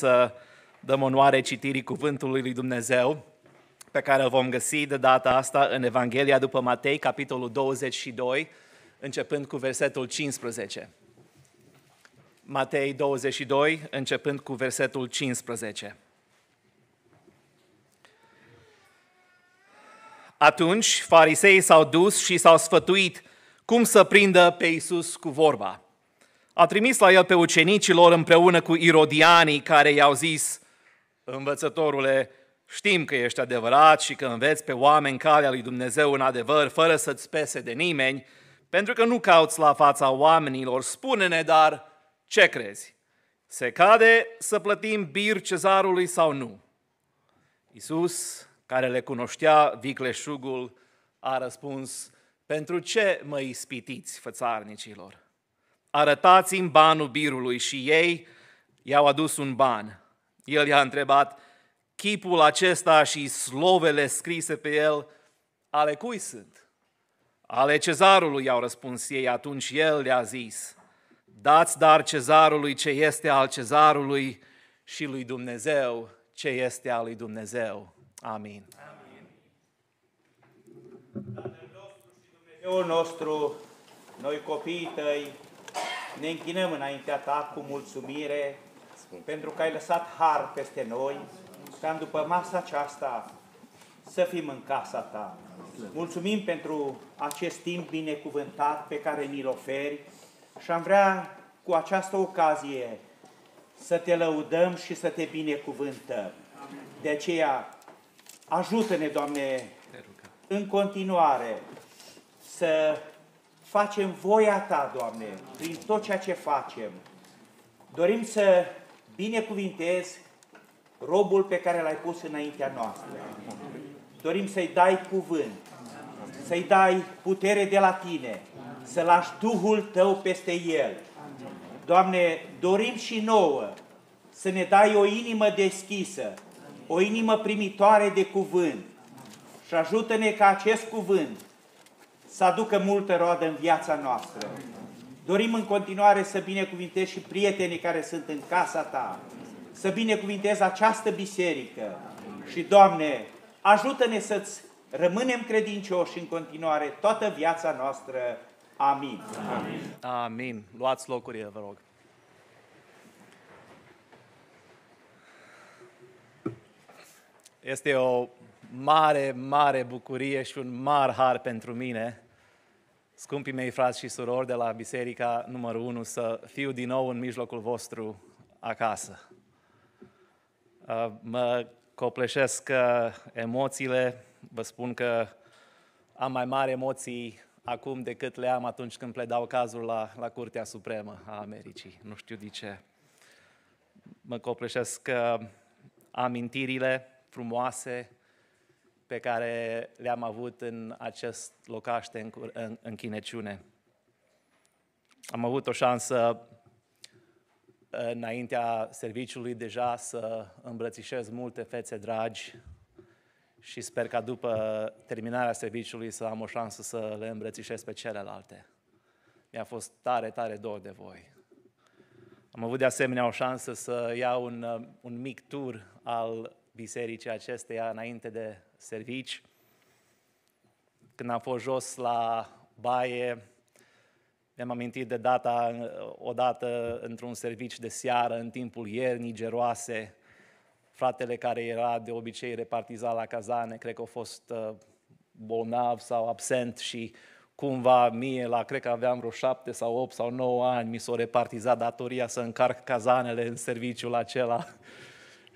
să dăm onoare citirii Cuvântului lui Dumnezeu, pe care vom găsi de data asta în Evanghelia după Matei, capitolul 22, începând cu versetul 15. Matei 22, începând cu versetul 15. Atunci farisei s-au dus și s-au sfătuit cum să prindă pe Isus cu vorba a trimis la el pe ucenicilor împreună cu irodianii care i-au zis, învățătorule, știm că ești adevărat și că înveți pe oameni calea lui Dumnezeu în adevăr, fără să-ți pese de nimeni, pentru că nu cauți la fața oamenilor, spune-ne dar ce crezi. Se cade să plătim bir cezarului sau nu? Iisus, care le cunoștea vicleșugul, a răspuns, pentru ce mă ispitiți, fățarnicilor? arătați-mi banul birului și ei i-au adus un ban. El i-a întrebat, chipul acesta și slovele scrise pe el, ale cui sunt? Ale cezarului, i-au răspuns ei, atunci el le-a zis, dați dar cezarului ce este al cezarului și lui Dumnezeu ce este al lui Dumnezeu. Amin. Amin. Tatăl nostru și Dumnezeu nostru, noi copiii tăi, ne închinăm înaintea Ta cu mulțumire pentru că ai lăsat har peste noi, ca după masa aceasta să fim în casa Ta. Mulțumim pentru acest timp binecuvântat pe care ni-l oferi și am vrea cu această ocazie să te lăudăm și să te binecuvântăm. De aceea, ajută-ne, Doamne, în continuare să facem voia Ta, Doamne, prin tot ceea ce facem. Dorim să binecuvintezi robul pe care l-ai pus înaintea noastră. Dorim să-i dai cuvânt, să-i dai putere de la Tine, să lași Duhul Tău peste el. Doamne, dorim și nouă să ne dai o inimă deschisă, o inimă primitoare de cuvânt și ajută-ne ca acest cuvânt să aducă multe roade în viața noastră. Dorim în continuare să binecuvintezi și prietenii care sunt în casa ta, să binecuvintezi această biserică. Și, Doamne, ajută-ne să-ți rămânem credincioși în continuare toată viața noastră. Amin. Amin. Amin. Luați locurile, vă rog. Este o mare, mare bucurie și un mare har pentru mine scumpii mei frați și surori de la Biserica numărul 1, să fiu din nou în mijlocul vostru acasă. Uh, mă copleșesc uh, emoțiile, vă spun că am mai mari emoții acum decât le am atunci când pledau cazul la, la Curtea Supremă a Americii. Nu știu de ce. Mă copleșesc uh, amintirile frumoase pe care le-am avut în acest locaș în, închineciune. Am avut o șansă ă, înaintea serviciului deja să îmbrățișez multe fețe dragi și sper ca după terminarea serviciului să am o șansă să le îmbrățișez pe celelalte. Mi-a fost tare, tare dor de voi. Am avut de asemenea o șansă să iau un, ă, un mic tur al bisericii acesteia înainte de servici, când am fost jos la baie, mi-am amintit de data, odată într-un servici de seară, în timpul iernii geroase, fratele care era de obicei repartizat la cazane, cred că a fost uh, bolnav sau absent și cumva mie, la cred că aveam vreo șapte sau opt sau nouă ani, mi s-a repartizat datoria să încarc cazanele în serviciul acela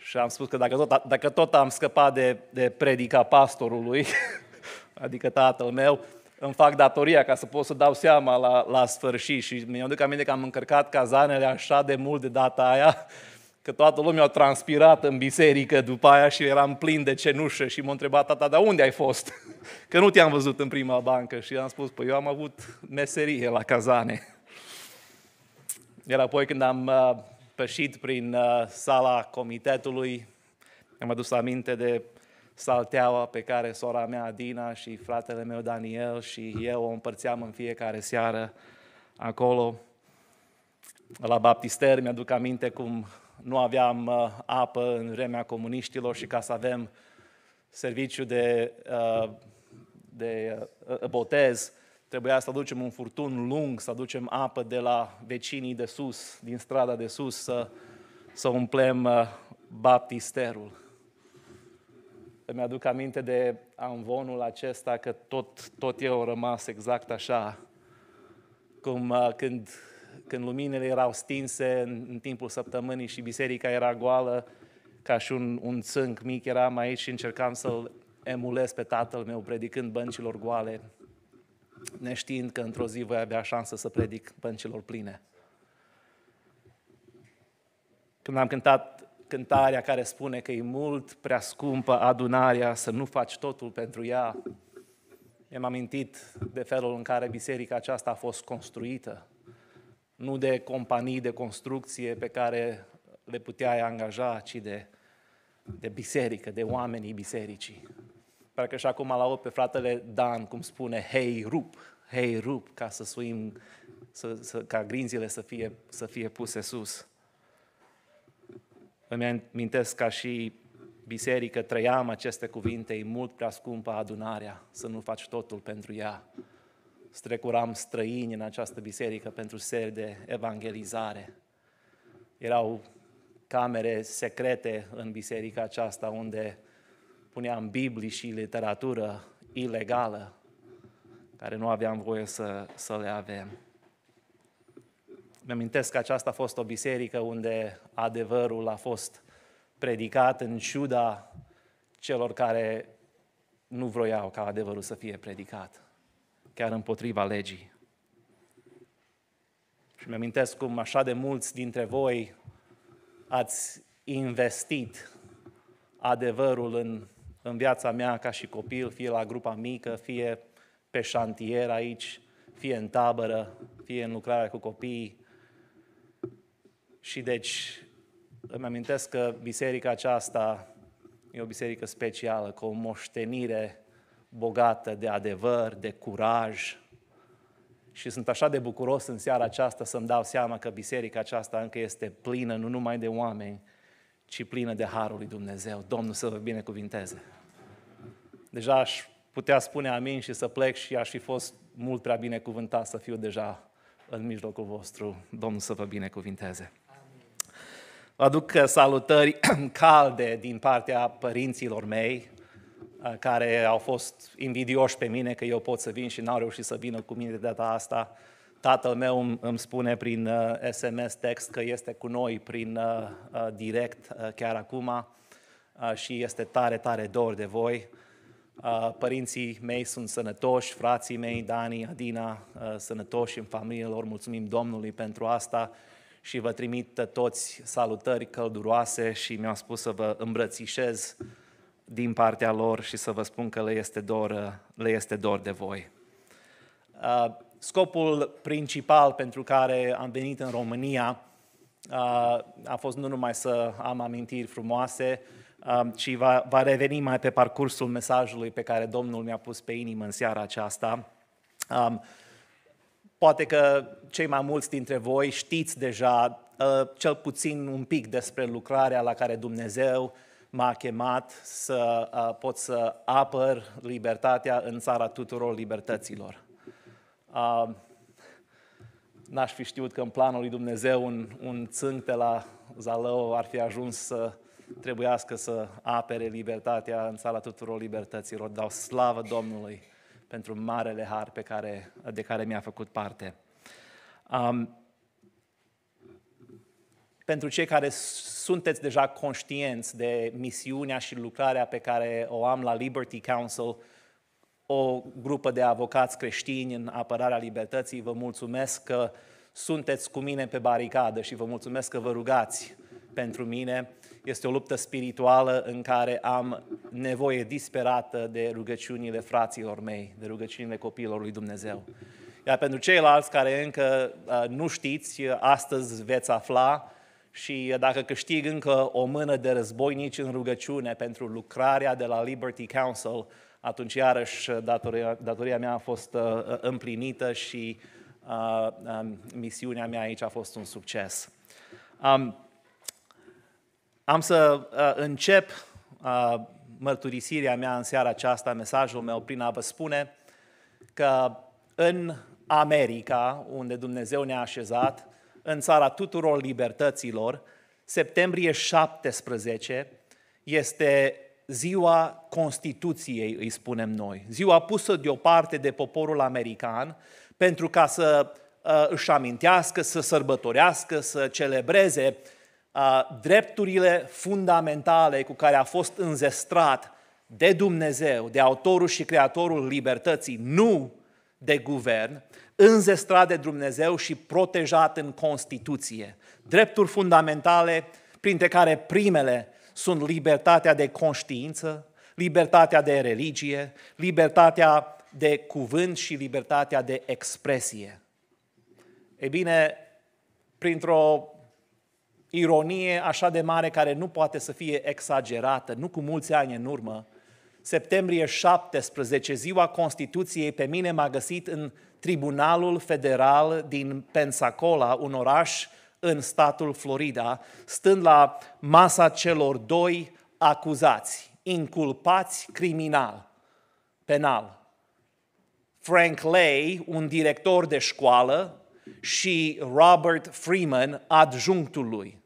și am spus că dacă tot, dacă tot am scăpat de, de predica pastorului, adică tatăl meu, îmi fac datoria ca să pot să dau seama la, la sfârșit. Și mi am duc aminte că am încărcat cazanele așa de mult de data aia, că toată lumea a transpirat în biserică după aia și eram plin de cenușă și m-a întrebat tata, dar unde ai fost? Că nu te-am văzut în prima bancă și am spus, păi eu am avut meserie la cazane. Iar apoi când am uh, pășit prin uh, sala comitetului. Am adus aminte de salteaua pe care sora mea Adina și fratele meu Daniel și eu o împărțeam în fiecare seară acolo. La baptister mi-aduc aminte cum nu aveam uh, apă în vremea comuniștilor și ca să avem serviciu de, uh, de botez, Trebuia să aducem un furtun lung, să aducem apă de la vecinii de sus, din strada de sus, să, să umplem uh, baptisterul. Îmi aduc aminte de anvonul acesta că tot, tot eu a rămas exact așa, cum uh, când, când luminile erau stinse în, în timpul săptămânii și biserica era goală, ca și un, un țânc mic eram aici și încercam să-l emulez pe tatăl meu predicând băncilor goale neștiind că într-o zi voi avea șansă să predic băncilor pline. Când am cântat cântarea care spune că e mult prea scumpă adunarea, să nu faci totul pentru ea, mi-am amintit de felul în care biserica aceasta a fost construită, nu de companii de construcție pe care le puteai angaja, ci de, de biserică, de oamenii bisericii că și acum la pe fratele Dan, cum spune, hei, rup, hei, rup, ca să suim, să, să, ca grinzile să fie, să fie puse sus. Îmi amintesc ca și biserică trăiam aceste cuvinte, e mult prea scumpă adunarea, să nu faci totul pentru ea. Strecuram străini în această biserică pentru seri de evangelizare. Erau camere secrete în biserica aceasta unde uh, puneam Biblii și literatură ilegală, care nu aveam voie să, să le avem. Mi-amintesc că aceasta a fost o biserică unde adevărul a fost predicat în ciuda celor care nu vroiau ca adevărul să fie predicat, chiar împotriva legii. Și mi-amintesc cum așa de mulți dintre voi ați investit adevărul în în viața mea ca și copil, fie la grupa mică, fie pe șantier aici, fie în tabără, fie în lucrarea cu copiii. Și deci îmi amintesc că biserica aceasta e o biserică specială, cu o moștenire bogată de adevăr, de curaj. Și sunt așa de bucuros în seara aceasta să-mi dau seama că biserica aceasta încă este plină nu numai de oameni, ci plină de Harul lui Dumnezeu. Domnul să vă binecuvinteze. Deja aș putea spune amin și să plec și aș fi fost mult prea binecuvântat să fiu deja în mijlocul vostru. Domnul să vă binecuvinteze. Vă aduc salutări calde din partea părinților mei, uh, care au fost invidioși pe mine că eu pot să vin și n-au reușit să vină cu mine de data asta. Tatăl meu îmi spune prin SMS uh, text că este cu noi prin uh, uh, direct chiar acum și este tare, tare dor de voi. Părinții mei sunt sănătoși, frații mei, Dani, Adina, sănătoși în familie lor. Mulțumim Domnului pentru asta și vă trimit toți salutări călduroase și mi-au spus să vă îmbrățișez din partea lor și să vă spun că le este dor, le este dor de voi. Scopul principal pentru care am venit în România a fost nu numai să am amintiri frumoase, ci va, va reveni mai pe parcursul mesajului pe care Domnul mi-a pus pe inimă în seara aceasta. Poate că cei mai mulți dintre voi știți deja cel puțin un pic despre lucrarea la care Dumnezeu m-a chemat să pot să apăr libertatea în țara tuturor libertăților. Um, n-aș fi știut că în planul lui Dumnezeu un, un țânc de la Zalău ar fi ajuns să trebuiască să apere libertatea în sala tuturor libertăților. Dau slavă Domnului pentru marele har pe care, de care mi-a făcut parte. Um, pentru cei care sunteți deja conștienți de misiunea și lucrarea pe care o am la Liberty Council, o grupă de avocați creștini în apărarea libertății. Vă mulțumesc că sunteți cu mine pe baricadă și vă mulțumesc că vă rugați pentru mine. Este o luptă spirituală în care am nevoie disperată de rugăciunile fraților mei, de rugăciunile copiilor lui Dumnezeu. Iar pentru ceilalți care încă uh, nu știți, astăzi veți afla și uh, dacă câștig încă o mână de războinici în rugăciune pentru lucrarea de la Liberty Council, atunci iarăși uh, datoria, datoria mea a fost uh, uh, împlinită și uh, uh, misiunea mea aici a fost un succes. Um, am să uh, încep uh, mărturisirea mea în seara aceasta, mesajul meu, prin a vă spune că în America, unde Dumnezeu ne-a așezat, în țara tuturor libertăților, septembrie 17 este ziua Constituției, îi spunem noi, ziua pusă deoparte de poporul american pentru ca să uh, își amintească, să sărbătorească, să celebreze uh, drepturile fundamentale cu care a fost înzestrat de Dumnezeu, de autorul și creatorul libertății, nu de guvern, înzestrat de Dumnezeu și protejat în Constituție. Drepturi fundamentale, printre care primele sunt libertatea de conștiință, libertatea de religie, libertatea de cuvânt și libertatea de expresie. E bine, printr-o ironie așa de mare care nu poate să fie exagerată, nu cu mulți ani în urmă, septembrie 17, ziua Constituției, pe mine m-a găsit în Tribunalul Federal din Pensacola, un oraș în statul Florida, stând la masa celor doi acuzați, inculpați criminal, penal. Frank Lay, un director de școală, și Robert Freeman, adjunctul lui.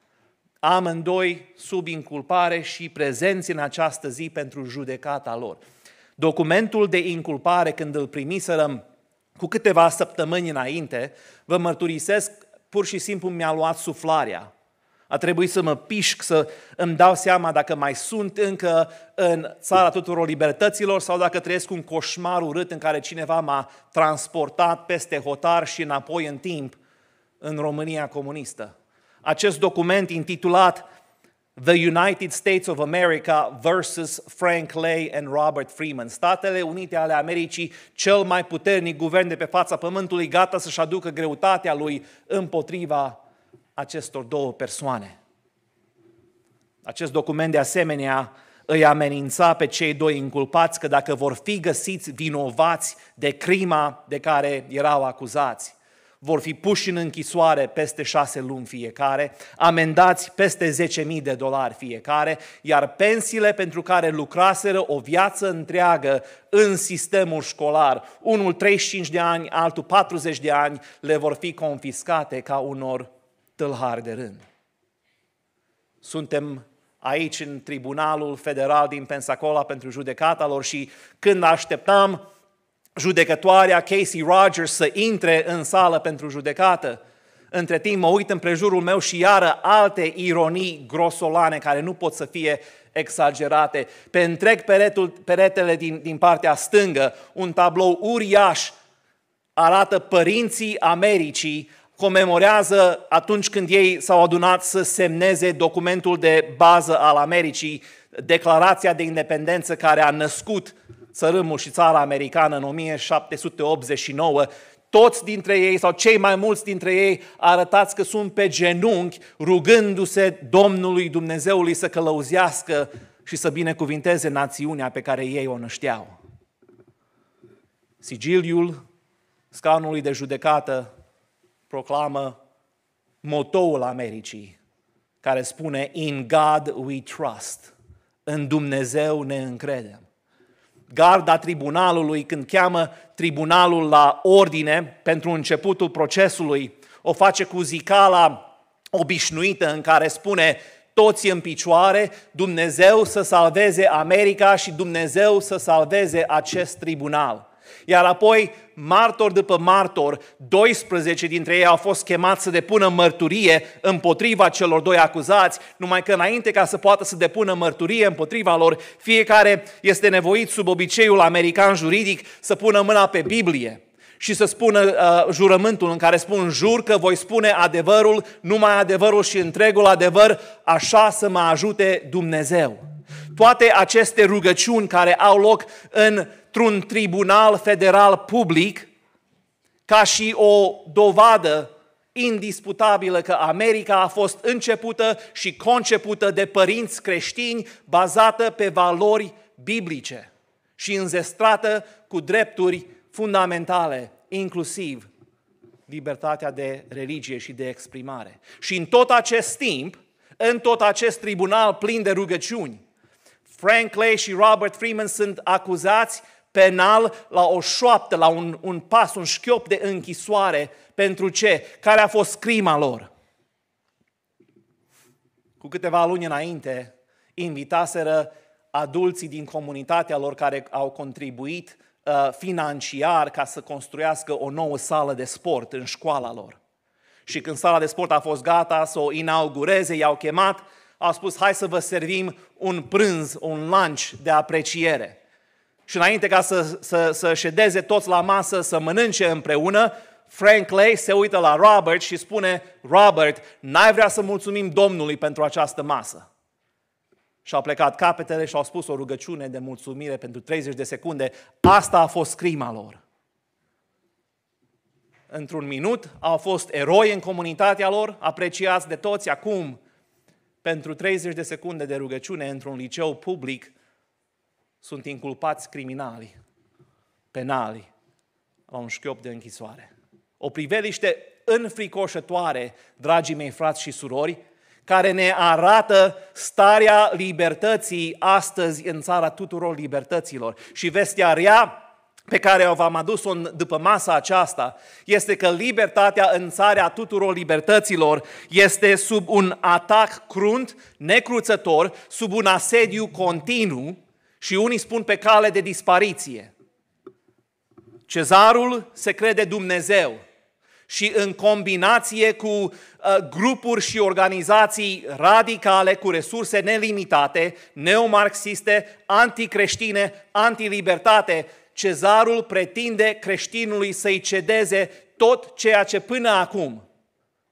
Amândoi sub inculpare și prezenți în această zi pentru judecata lor. Documentul de inculpare, când îl primiserăm cu câteva săptămâni înainte, vă mărturisesc pur și simplu mi-a luat suflarea. A trebuit să mă pișc, să îmi dau seama dacă mai sunt încă în țara tuturor libertăților sau dacă trăiesc un coșmar urât în care cineva m-a transportat peste hotar și înapoi în timp în România comunistă. Acest document intitulat The United States of America versus Frank Lay and Robert Freeman. Statele Unite ale Americii, cel mai puternic guvern de pe fața pământului, gata să-și aducă greutatea lui împotriva acestor două persoane. Acest document, de asemenea, îi amenința pe cei doi inculpați că dacă vor fi găsiți vinovați de crima de care erau acuzați, vor fi puși în închisoare peste șase luni fiecare, amendați peste 10.000 de dolari fiecare, iar pensiile pentru care lucraseră o viață întreagă în sistemul școlar, unul 35 de ani, altul 40 de ani, le vor fi confiscate ca unor tâlhari de rând. Suntem aici în Tribunalul Federal din Pensacola pentru judecata lor și când așteptam judecătoarea Casey Rogers să intre în sală pentru judecată. Între timp mă uit în prejurul meu și iară alte ironii grosolane care nu pot să fie exagerate. Pe întreg peretul, peretele din, din partea stângă, un tablou uriaș arată părinții Americii comemorează atunci când ei s-au adunat să semneze documentul de bază al Americii, Declarația de Independență care a născut uh, țărâmul și țara americană în 1789, toți dintre ei sau cei mai mulți dintre ei arătați că sunt pe genunchi rugându-se Domnului Dumnezeului să călăuzească și să binecuvinteze națiunea pe care ei o nășteau. Sigiliul scaunului de judecată proclamă motoul Americii, care spune In God we trust, în Dumnezeu ne încredem garda tribunalului, când cheamă tribunalul la ordine pentru începutul procesului, o face cu zicala obișnuită în care spune toți în picioare, Dumnezeu să salveze America și Dumnezeu să salveze acest tribunal. Iar apoi, martor după martor, 12 dintre ei au fost chemați să depună mărturie împotriva celor doi acuzați, numai că înainte ca să poată să depună mărturie împotriva lor, fiecare este nevoit sub obiceiul american juridic să pună mâna pe Biblie și să spună uh, jurământul în care spun jur că voi spune adevărul, numai adevărul și întregul adevăr, așa să mă ajute Dumnezeu toate aceste rugăciuni care au loc într-un tribunal federal public, ca și o dovadă indisputabilă că America a fost începută și concepută de părinți creștini bazată pe valori biblice și înzestrată cu drepturi fundamentale, inclusiv libertatea de religie și de exprimare. Și în tot acest timp, în tot acest tribunal plin de rugăciuni, Frankley și Robert Freeman sunt acuzați penal la o șoaptă, la un, un pas, un șchiop de închisoare. Pentru ce? Care a fost crima lor? Cu câteva luni înainte, invitaseră adulții din comunitatea lor care au contribuit uh, financiar ca să construiască o nouă sală de sport în școala lor. Și când sala de sport a fost gata să o inaugureze, i-au chemat a spus hai să vă servim un prânz, un lunch de apreciere. Și înainte ca să, să, să ședeze toți la masă, să mănânce împreună, Frank Lay se uită la Robert și spune, Robert, n-ai vrea să mulțumim Domnului pentru această masă. Și au plecat capetele și au spus o rugăciune de mulțumire pentru 30 de secunde. Asta a fost crima lor. Într-un minut au fost eroi în comunitatea lor, apreciați de toți acum pentru 30 de secunde de rugăciune într-un liceu public sunt inculpați criminali, penali, la un șchiop de închisoare. O priveliște înfricoșătoare, dragii mei frați și surori, care ne arată starea libertății astăzi în țara tuturor libertăților. Și vestea rea pe care o v-am adus-o după masa aceasta este că libertatea în țarea tuturor libertăților este sub un atac crunt, necruțător, sub un asediu continuu și unii spun pe cale de dispariție. Cezarul se crede Dumnezeu și în combinație cu ă, grupuri și organizații radicale cu resurse nelimitate, neomarxiste, anticreștine, antilibertate, cezarul pretinde creștinului să-i cedeze tot ceea ce până acum,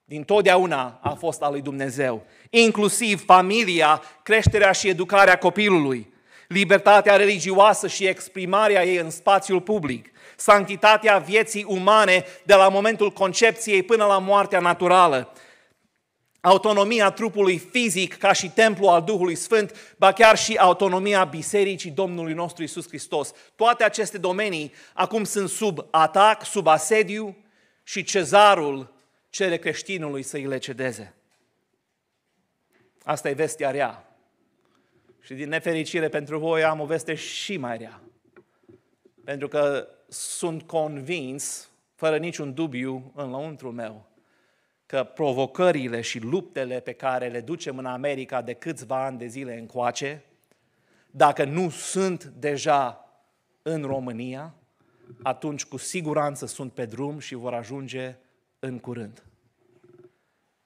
din totdeauna, a fost al lui Dumnezeu, inclusiv familia, creșterea și educarea copilului, libertatea religioasă și exprimarea ei în spațiul public, sanctitatea vieții umane de la momentul concepției până la moartea naturală, autonomia trupului fizic ca și templu al Duhului Sfânt, ba chiar și autonomia Bisericii Domnului nostru Isus Hristos. Toate aceste domenii acum sunt sub atac, sub asediu și cezarul cere creștinului să îi le cedeze. Asta e vestea rea. Și din nefericire pentru voi am o veste și mai rea. Pentru că sunt convins, fără niciun dubiu, în lăuntrul meu, că provocările și luptele pe care le ducem în America de câțiva ani de zile încoace, dacă nu sunt deja în România, atunci cu siguranță sunt pe drum și vor ajunge în curând.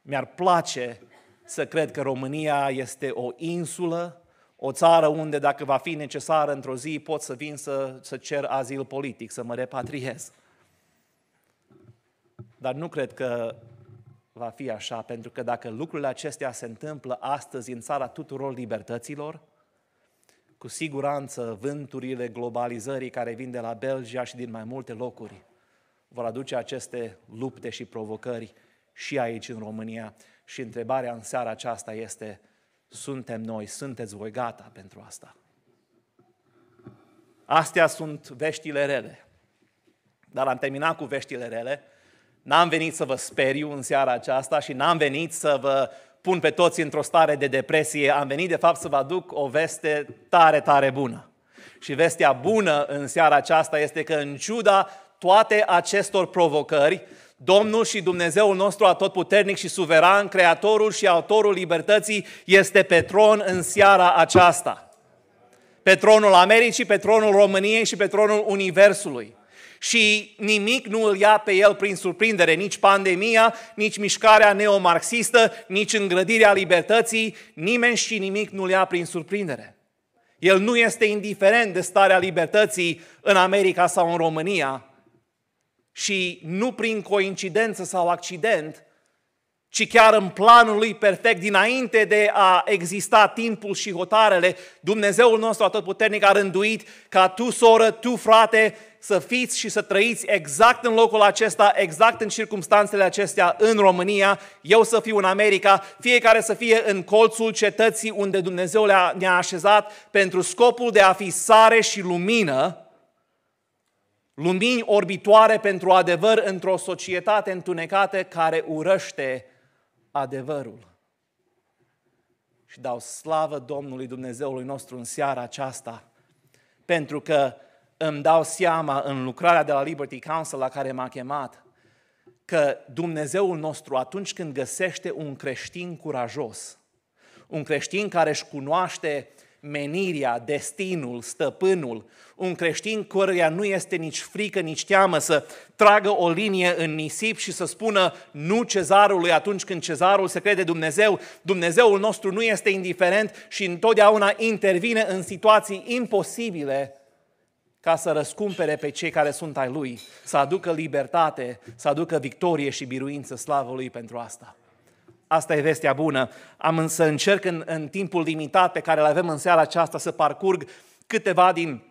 Mi-ar place să cred că România este o insulă, o țară unde, dacă va fi necesară într-o zi, pot să vin să, să cer azil politic, să mă repatriez. Dar nu cred că va fi așa, pentru că dacă lucrurile acestea se întâmplă astăzi în țara tuturor libertăților, cu siguranță vânturile globalizării care vin de la Belgia și din mai multe locuri vor aduce aceste lupte și provocări și aici în România. Și întrebarea în seara aceasta este, suntem noi, sunteți voi gata pentru asta? Astea sunt veștile rele. Dar am terminat cu veștile rele N-am venit să vă speriu în seara aceasta și n-am venit să vă pun pe toți într-o stare de depresie. Am venit, de fapt, să vă aduc o veste tare, tare bună. Și vestea bună în seara aceasta este că, în ciuda toate acestor provocări, Domnul și Dumnezeul nostru atotputernic și suveran, creatorul și autorul libertății, este pe tron în seara aceasta. Pe tronul Americii, pe tronul României și pe tronul Universului și nimic nu îl ia pe el prin surprindere, nici pandemia, nici mișcarea neomarxistă, nici îngrădirea libertății, nimeni și nimic nu îl ia prin surprindere. El nu este indiferent de starea libertății în America sau în România și nu prin coincidență sau accident, ci chiar în planul lui perfect, dinainte de a exista timpul și hotarele, Dumnezeul nostru atotputernic a rânduit ca tu, soră, tu, frate, să fiți și să trăiți exact în locul acesta, exact în circumstanțele acestea în România, eu să fiu în America, fiecare să fie în colțul cetății unde Dumnezeu ne-a așezat pentru scopul de a fi sare și lumină, lumini orbitoare pentru adevăr într-o societate întunecată care urăște adevărul. Și dau slavă Domnului Dumnezeului nostru în seara aceasta, pentru că îmi dau seama în lucrarea de la Liberty Council la care m-a chemat, că Dumnezeul nostru atunci când găsește un creștin curajos, un creștin care își cunoaște menirea, destinul, stăpânul, un creștin căruia nu este nici frică, nici teamă să tragă o linie în nisip și să spună nu cezarului atunci când cezarul se crede Dumnezeu. Dumnezeul nostru nu este indiferent și întotdeauna intervine în situații imposibile ca să răscumpere pe cei care sunt ai Lui, să aducă libertate, să aducă victorie și biruință slavă Lui pentru asta. Asta e vestea bună. Am să încerc în, în timpul limitat pe care îl avem în seara aceasta să parcurg câteva din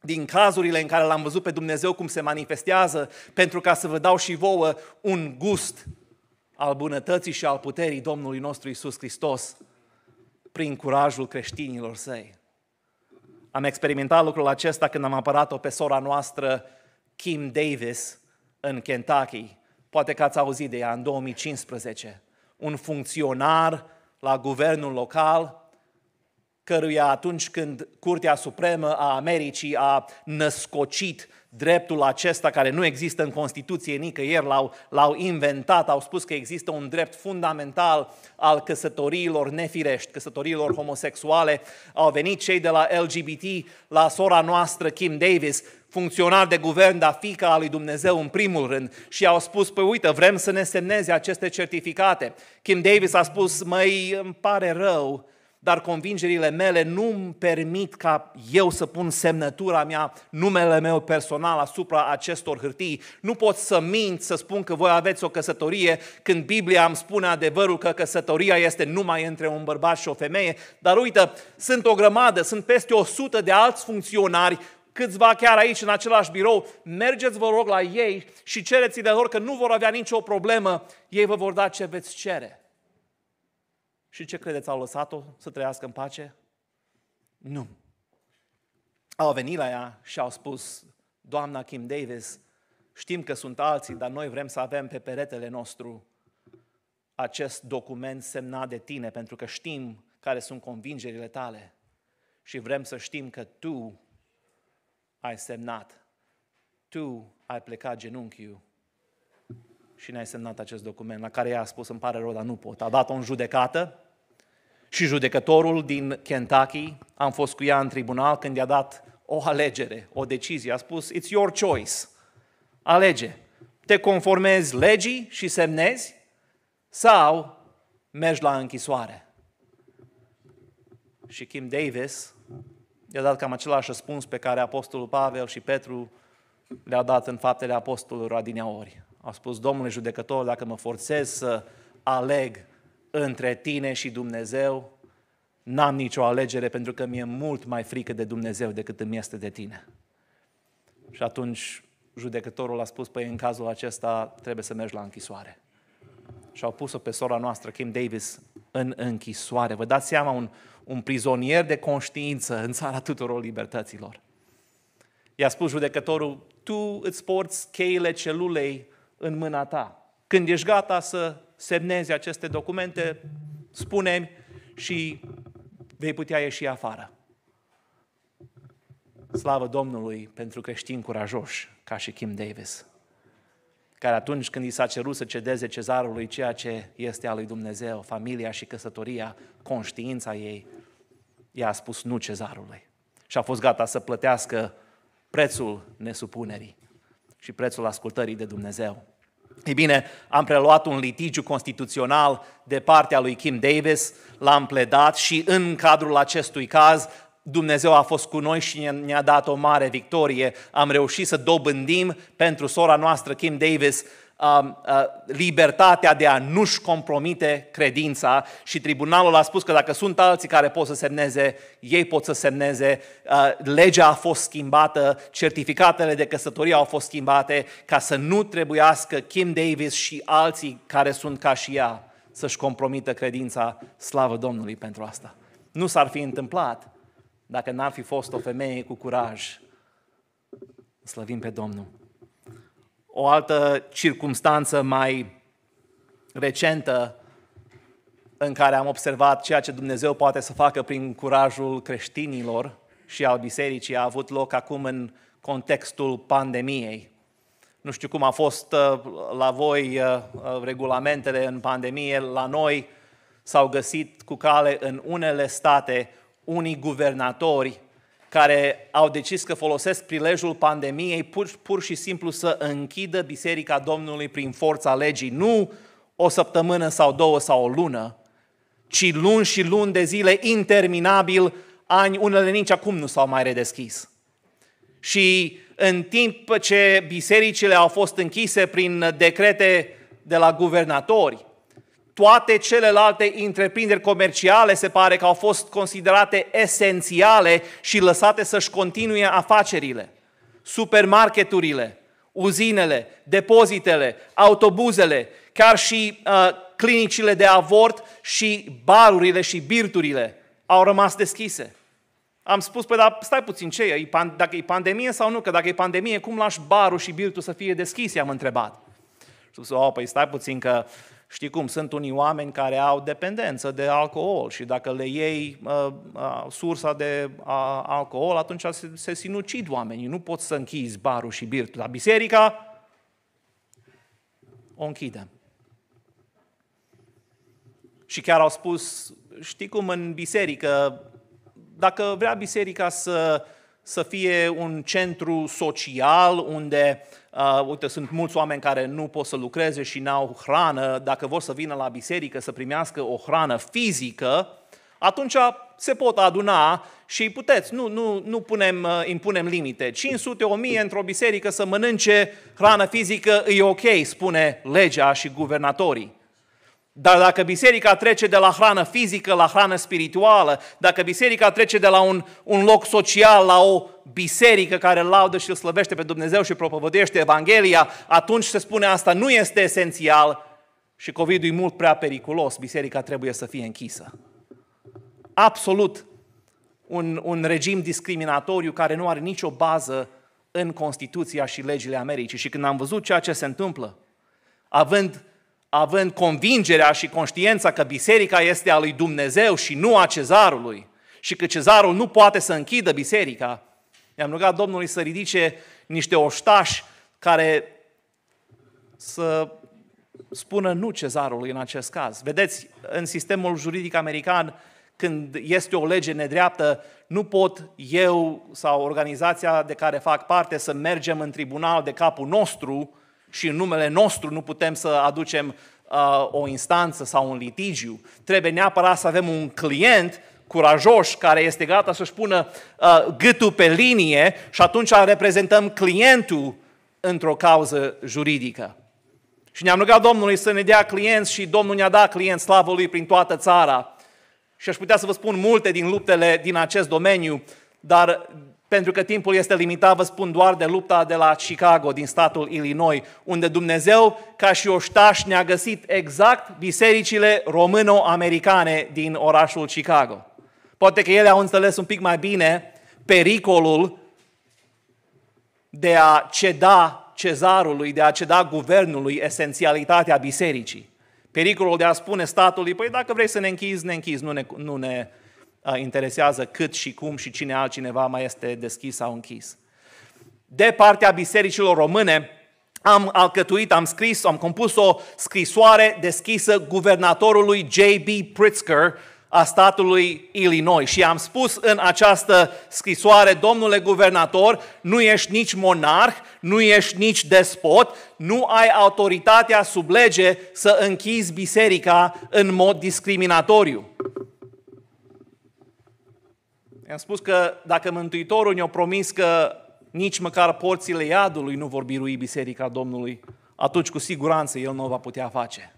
din cazurile în care l-am văzut pe Dumnezeu cum se manifestează, pentru ca să vă dau și vouă un gust al bunătății și al puterii Domnului nostru Isus Hristos prin curajul creștinilor săi. Am experimentat lucrul acesta când am apărat-o pe sora noastră, Kim Davis, în Kentucky. Poate că ați auzit de ea în 2015. Un funcționar la guvernul local căruia atunci când Curtea Supremă a Americii a născocit dreptul acesta care nu există în Constituție nicăieri, l-au, l-au inventat, au spus că există un drept fundamental al căsătoriilor nefirești, căsătoriilor homosexuale. Au venit cei de la LGBT la sora noastră Kim Davis, funcționar de guvern, dar fica a lui Dumnezeu în primul rând, și au spus, păi uite, vrem să ne semneze aceste certificate. Kim Davis a spus, măi, îmi pare rău, dar convingerile mele nu îmi permit ca eu să pun semnătura mea, numele meu personal asupra acestor hârtii. Nu pot să mint, să spun că voi aveți o căsătorie, când Biblia îmi spune adevărul că căsătoria este numai între un bărbat și o femeie. Dar uite, sunt o grămadă, sunt peste 100 de alți funcționari câțiva chiar aici în același birou, mergeți vă rog la ei și cereți de lor că nu vor avea nicio problemă, ei vă vor da ce veți cere. Și ce credeți, au lăsat-o să trăiască în pace? Nu. Au venit la ea și au spus, doamna Kim Davis, știm că sunt alții, dar noi vrem să avem pe peretele nostru acest document semnat de tine, pentru că știm care sunt convingerile tale și vrem să știm că tu ai semnat, tu ai plecat genunchiul și ne-ai semnat acest document, la care ea a spus, îmi pare rău, dar nu pot. A dat-o în judecată și judecătorul din Kentucky, am fost cu ea în tribunal când i-a dat o alegere, o decizie. A spus, it's your choice. Alege. Te conformezi legii și semnezi sau mergi la închisoare. Și Kim Davis i-a dat cam același răspuns pe care Apostolul Pavel și Petru le-au dat în faptele Apostolului adineaori. A spus, domnule judecător, dacă mă forțez să aleg între tine și Dumnezeu, n-am nicio alegere pentru că mi-e mult mai frică de Dumnezeu decât îmi este de tine. Și atunci judecătorul a spus, păi în cazul acesta trebuie să mergi la închisoare. Și au pus-o pe sora noastră, Kim Davis, în închisoare. Vă dați seama, un, un prizonier de conștiință în țara tuturor libertăților. I-a spus judecătorul, tu îți porți cheile celulei în mâna ta. Când ești gata să semnezi aceste documente, spune și vei putea ieși afară. Slavă Domnului pentru creștini curajoși, ca și Kim Davis, care atunci când i s-a cerut să cedeze cezarului ceea ce este a lui Dumnezeu, familia și căsătoria, conștiința ei, i a spus nu cezarului. Și a fost gata să plătească prețul nesupunerii și prețul ascultării de Dumnezeu. Ei bine, am preluat un litigiu constituțional de partea lui Kim Davis, l-am pledat și în cadrul acestui caz Dumnezeu a fost cu noi și ne-a dat o mare victorie. Am reușit să dobândim pentru sora noastră Kim Davis Um, uh, libertatea de a nu-și compromite credința și tribunalul a spus că dacă sunt alții care pot să semneze, ei pot să semneze, uh, legea a fost schimbată, certificatele de căsătorie au fost schimbate ca să nu trebuiască Kim Davis și alții care sunt ca și ea să-și compromită credința, slavă Domnului pentru asta. Nu s-ar fi întâmplat dacă n-ar fi fost o femeie cu curaj. Slăvim pe Domnul. O altă circumstanță mai recentă în care am observat ceea ce Dumnezeu poate să facă prin curajul creștinilor și al bisericii a avut loc acum în contextul pandemiei. Nu știu cum a fost uh, la voi uh, uh, regulamentele în pandemie, la noi s-au găsit cu cale în unele state unii guvernatori care au decis că folosesc prilejul pandemiei pur, pur și simplu să închidă Biserica Domnului prin forța legii. Nu o săptămână sau două sau o lună, ci luni și luni de zile interminabil, ani, unele nici acum nu s-au mai redeschis. Și în timp ce bisericile au fost închise prin decrete de la guvernatori, toate celelalte întreprinderi comerciale se pare că au fost considerate esențiale și lăsate să-și continue afacerile. Supermarketurile, uzinele, depozitele, autobuzele, chiar și uh, clinicile de avort și barurile și birturile au rămas deschise. Am spus, păi, dar stai puțin, ce e? Dacă e pandemie sau nu? Că dacă e pandemie, cum lași barul și birtul să fie deschise? Am întrebat. Și spus, oh, păi stai puțin că uh, Știi cum, sunt unii oameni care au dependență de alcool și dacă le iei uh, uh, sursa de uh, alcool, atunci se, se sinucid oamenii. Nu poți să închizi barul și birtul. La biserica o închidem. Și chiar au spus, știi cum în biserică, dacă vrea biserica să, să fie un centru social unde uh, Uh, uite, sunt mulți oameni care nu pot să lucreze și n-au hrană. Dacă vor să vină la biserică să primească o hrană fizică, atunci se pot aduna și puteți, nu, nu, nu punem, uh, impunem limite. 500, 1000 într-o biserică să mănânce hrană fizică e ok, spune legea și guvernatorii. Dar dacă biserica trece de la hrană fizică la hrană spirituală, dacă biserica trece de la un, un loc social la o biserică care laudă și îl slăvește pe Dumnezeu și propovăduiește Evanghelia, atunci se spune asta nu este esențial și covid e mult prea periculos, biserica trebuie să fie închisă. Absolut un, un regim discriminatoriu care nu are nicio bază în Constituția și legile Americii. Și când am văzut ceea ce se întâmplă, având având convingerea și conștiența că biserica este a lui Dumnezeu și nu a cezarului și că cezarul nu poate să închidă biserica, i am rugat Domnului să ridice niște oștași care să spună nu cezarului în acest caz. Vedeți, în sistemul juridic american, când este o lege nedreaptă, nu pot eu sau organizația de care fac parte să mergem în tribunal de capul nostru și în numele nostru nu putem să aducem uh, o instanță sau un litigiu. Trebuie neapărat să avem un client curajos care este gata să-și pună uh, gâtul pe linie și atunci reprezentăm clientul într-o cauză juridică. Și ne-am rugat Domnului să ne dea clienți și Domnul ne-a dat clienți slavă Lui prin toată țara. Și aș putea să vă spun multe din luptele din acest domeniu, dar pentru că timpul este limitat, vă spun doar de lupta de la Chicago, din statul Illinois, unde Dumnezeu, ca și oștaș, ne-a găsit exact bisericile româno-americane din orașul Chicago. Poate că ele au înțeles un pic mai bine pericolul de a ceda cezarului, de a ceda guvernului esențialitatea bisericii. Pericolul de a spune statului, păi dacă vrei să ne închizi, ne închizi, nu ne, nu ne interesează cât și cum și cine altcineva mai este deschis sau închis. De partea bisericilor române, am alcătuit, am scris, am compus o scrisoare deschisă guvernatorului J.B. Pritzker a statului Illinois și am spus în această scrisoare, domnule guvernator, nu ești nici monarh, nu ești nici despot, nu ai autoritatea sub lege să închizi biserica în mod discriminatoriu. I-am spus că dacă Mântuitorul ne-a promis că nici măcar porțile iadului nu vor birui Biserica Domnului, atunci cu siguranță El nu o va putea face.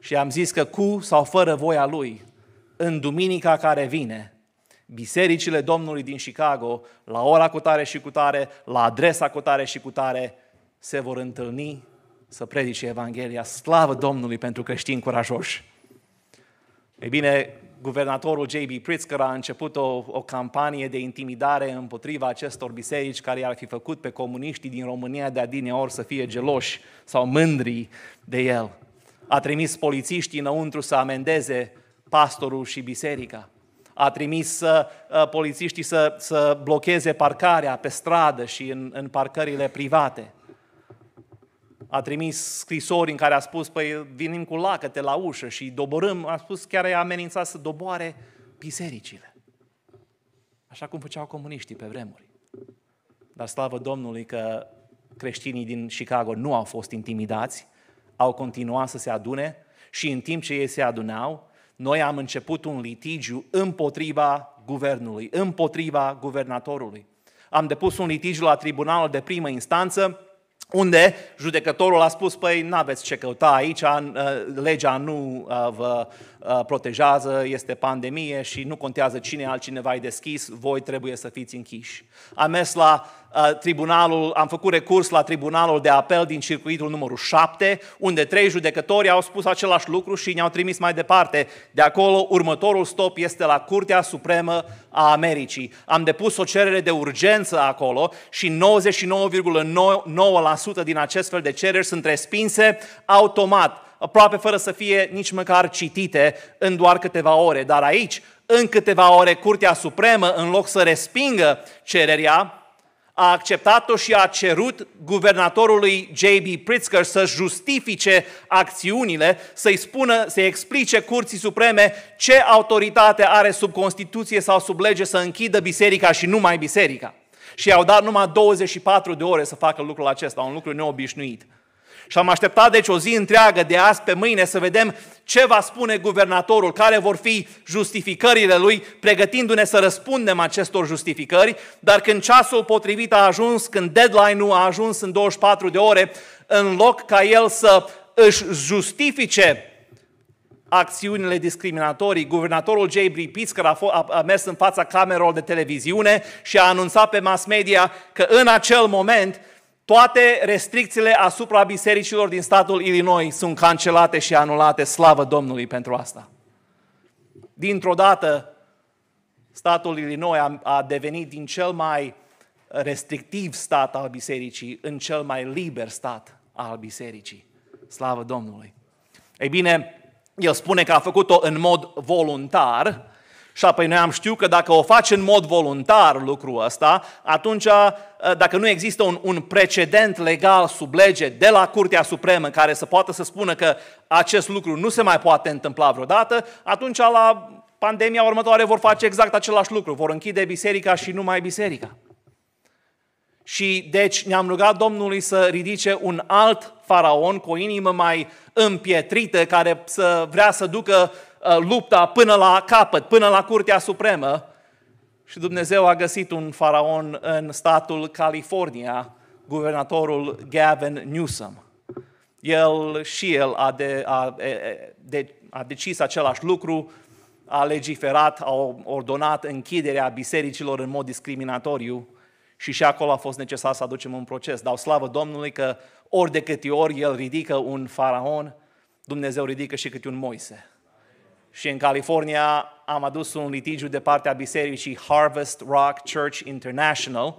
Și am zis că cu sau fără voia Lui, în duminica care vine, bisericile Domnului din Chicago, la ora cu tare și cu tare, la adresa cu tare și cu tare, se vor întâlni să predice Evanghelia. Slavă Domnului pentru creștini curajoși! Ei bine, guvernatorul J.B. Pritzker a început o, o campanie de intimidare împotriva acestor biserici care i-ar fi făcut pe comuniștii din România de adineori să fie geloși sau mândri de el. A trimis polițiștii înăuntru să amendeze pastorul și biserica. A trimis uh, polițiștii să, să blocheze parcarea pe stradă și în, în parcările private a trimis scrisori în care a spus, păi vinim cu lacăte la ușă și doborâm, a spus chiar i-a amenințat să doboare bisericile. Așa cum făceau comuniștii pe vremuri. Dar slavă Domnului că creștinii din Chicago nu au fost intimidați, au continuat să se adune și în timp ce ei se adunau, noi am început un litigiu împotriva guvernului, împotriva guvernatorului. Am depus un litigiu la tribunalul de primă instanță, unde judecătorul a spus, păi, n-aveți ce căuta aici, uh, legea nu uh, vă Uh, protejează, este pandemie și nu contează cine altcineva e deschis, voi trebuie să fiți închiși. Am mers la uh, tribunalul, am făcut recurs la tribunalul de apel din circuitul numărul 7, unde trei judecători au spus același lucru și ne-au trimis mai departe. De acolo, următorul stop este la Curtea Supremă a Americii. Am depus o cerere de urgență acolo și 99,9% din acest fel de cereri sunt respinse automat aproape fără să fie nici măcar citite în doar câteva ore. Dar aici, în câteva ore, Curtea Supremă, în loc să respingă cererea, a acceptat-o și a cerut guvernatorului J.B. Pritzker să justifice acțiunile, să-i spună, să explice Curții Supreme ce autoritate are sub Constituție sau sub lege să închidă biserica și numai biserica. Și i-au dat numai 24 de ore să facă lucrul acesta, un lucru neobișnuit. Și am așteptat deci o zi întreagă de azi pe mâine să vedem ce va spune guvernatorul, care vor fi justificările lui, pregătindu-ne să răspundem acestor justificări, dar când ceasul potrivit a ajuns, când deadline-ul a ajuns în 24 de ore, în loc ca el să își justifice acțiunile discriminatorii. Guvernatorul J. B. Pritzker a, f- a, a mers în fața camerelor de televiziune și a anunțat pe mass media că în acel moment toate restricțiile asupra bisericilor din statul Illinois sunt cancelate și anulate, slavă Domnului pentru asta. Dintr-o dată, statul Illinois a, devenit din cel mai restrictiv stat al bisericii în cel mai liber stat al bisericii. Slavă Domnului! Ei bine, el spune că a făcut-o în mod voluntar, și apoi noi am știu că dacă o faci în mod voluntar lucrul ăsta, atunci ă, dacă nu există un, un precedent legal sub lege de la Curtea Supremă care să poată să spună că acest lucru nu se mai poate întâmpla vreodată, atunci la pandemia următoare vor face exact același lucru. Vor închide biserica și numai biserica. Și deci ne-am rugat Domnului să ridice un alt faraon cu o inimă mai împietrită, care să vrea să ducă Uh, lupta până la capăt, până la Curtea Supremă. Și Dumnezeu a găsit un faraon în statul California, guvernatorul Gavin Newsom. El și el a, de, a, de, a decis același lucru, a legiferat, a ordonat închiderea bisericilor în mod discriminatoriu și și acolo a fost necesar să aducem un proces. Dau slavă Domnului că ori de câte ori el ridică un faraon, Dumnezeu ridică și câte un Moise și în California am adus un litigiu de partea bisericii Harvest Rock Church International.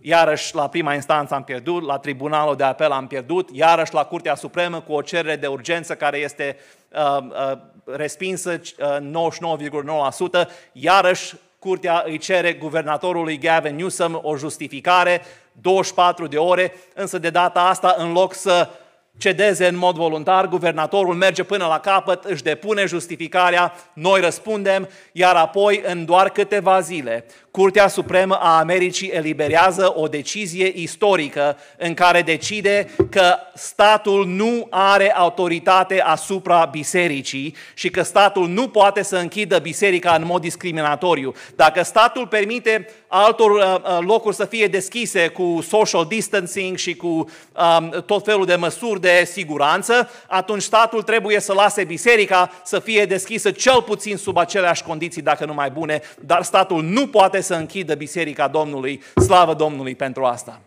Iarăși la prima instanță am pierdut, la tribunalul de apel am pierdut, iarăși la Curtea Supremă cu o cerere de urgență care este uh, uh, respinsă uh, 99,9%, iarăși Curtea îi cere guvernatorului Gavin Newsom o justificare, 24 de ore, însă de data asta, în loc să cedeze în mod voluntar, guvernatorul merge până la capăt, își depune justificarea, noi răspundem, iar apoi, în doar câteva zile, Curtea Supremă a Americii eliberează o decizie istorică în care decide că statul nu are autoritate asupra bisericii și că statul nu poate să închidă biserica în mod discriminatoriu. Dacă statul permite altor uh, uh, locuri să fie deschise cu social distancing și cu um, tot felul de măsuri de siguranță, atunci statul trebuie să lase biserica să fie deschisă cel puțin sub aceleași condiții, dacă nu mai bune, dar statul nu poate să închidă biserica Domnului, slavă Domnului pentru asta